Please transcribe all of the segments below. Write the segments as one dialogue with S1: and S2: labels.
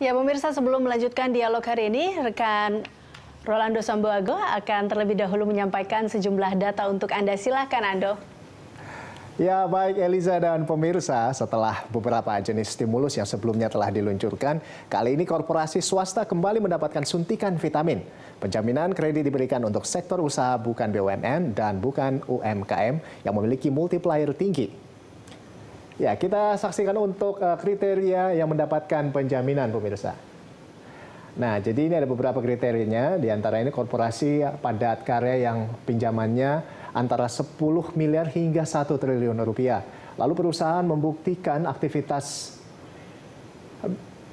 S1: Ya pemirsa sebelum melanjutkan dialog hari ini, rekan Rolando Sambuago akan terlebih dahulu menyampaikan sejumlah data untuk Anda. Silahkan Ando. Ya baik Eliza dan pemirsa, setelah beberapa jenis stimulus yang sebelumnya telah diluncurkan, kali ini korporasi swasta kembali mendapatkan suntikan vitamin. Penjaminan kredit diberikan untuk sektor usaha bukan BUMN dan bukan UMKM yang memiliki multiplier tinggi Ya, kita saksikan untuk eh, kriteria yang mendapatkan penjaminan pemirsa. Nah, jadi ini ada beberapa kriterianya, di antara ini korporasi padat karya yang pinjamannya antara 10 miliar hingga 1 triliun rupiah. Lalu perusahaan membuktikan aktivitas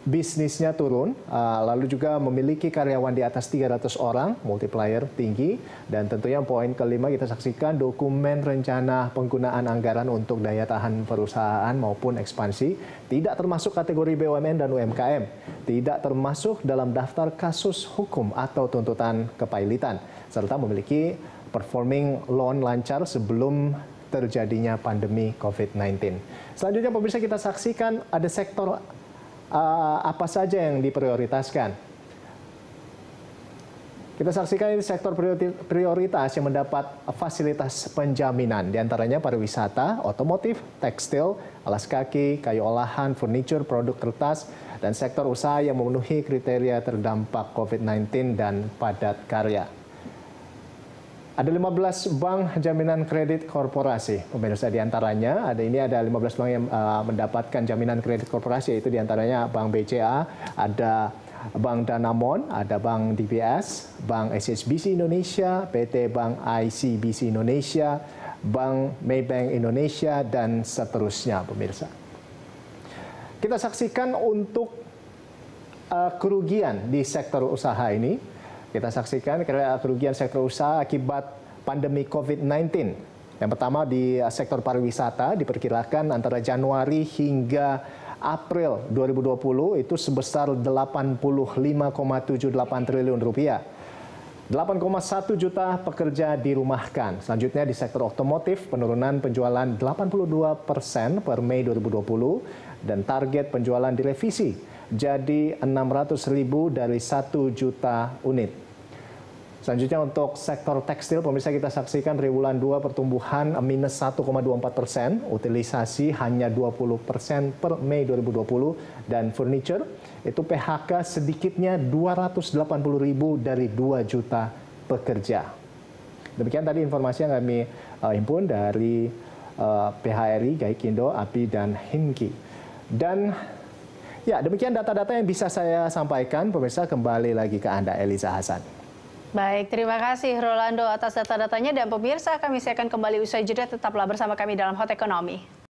S1: bisnisnya turun, uh, lalu juga memiliki karyawan di atas 300 orang, multiplier tinggi, dan tentunya poin kelima kita saksikan dokumen rencana penggunaan anggaran untuk daya tahan perusahaan maupun ekspansi tidak termasuk kategori BUMN dan UMKM, tidak termasuk dalam daftar kasus hukum atau tuntutan kepailitan, serta memiliki performing loan lancar sebelum terjadinya pandemi COVID-19. Selanjutnya pemirsa kita saksikan ada sektor uh, apa saja yang diprioritaskan. Kita saksikan ini sektor prioritas yang mendapat fasilitas penjaminan, diantaranya pariwisata, otomotif, tekstil, alas kaki, kayu olahan, furniture, produk kertas, dan sektor usaha yang memenuhi kriteria terdampak COVID-19 dan padat karya. Ada 15 bank jaminan kredit korporasi. Pemirsa di antaranya ada ini ada 15 bank yang uh, mendapatkan jaminan kredit korporasi yaitu di antaranya Bank BCA, ada Bank Danamon, ada Bank DBS, Bank SSBC Indonesia, PT Bank ICBC Indonesia, Bank Maybank Indonesia dan seterusnya pemirsa. Kita saksikan untuk uh, kerugian di sektor usaha ini kita saksikan kerugian sektor usaha akibat pandemi COVID-19. Yang pertama di sektor pariwisata diperkirakan antara Januari hingga April 2020 itu sebesar 85,78 triliun rupiah. 8,1 juta pekerja dirumahkan. Selanjutnya di sektor otomotif penurunan penjualan 82 persen per Mei 2020 dan target penjualan direvisi jadi 600 ribu dari 1 juta unit. Selanjutnya untuk sektor tekstil, pemirsa kita saksikan triwulan 2 pertumbuhan minus 1,24 persen, utilisasi hanya 20 persen per Mei 2020, dan furniture itu PHK sedikitnya 280 ribu dari 2 juta pekerja. Demikian tadi informasi yang kami uh, himpun dari uh, eh, PHRI, Gaikindo, API, dan Hinki. Dan ya demikian data-data yang bisa saya sampaikan, pemirsa kembali lagi ke Anda, Eliza Hasan. Baik, terima kasih Rolando atas data-datanya dan pemirsa kami akan kembali usai jeda tetaplah bersama kami dalam Hot Ekonomi.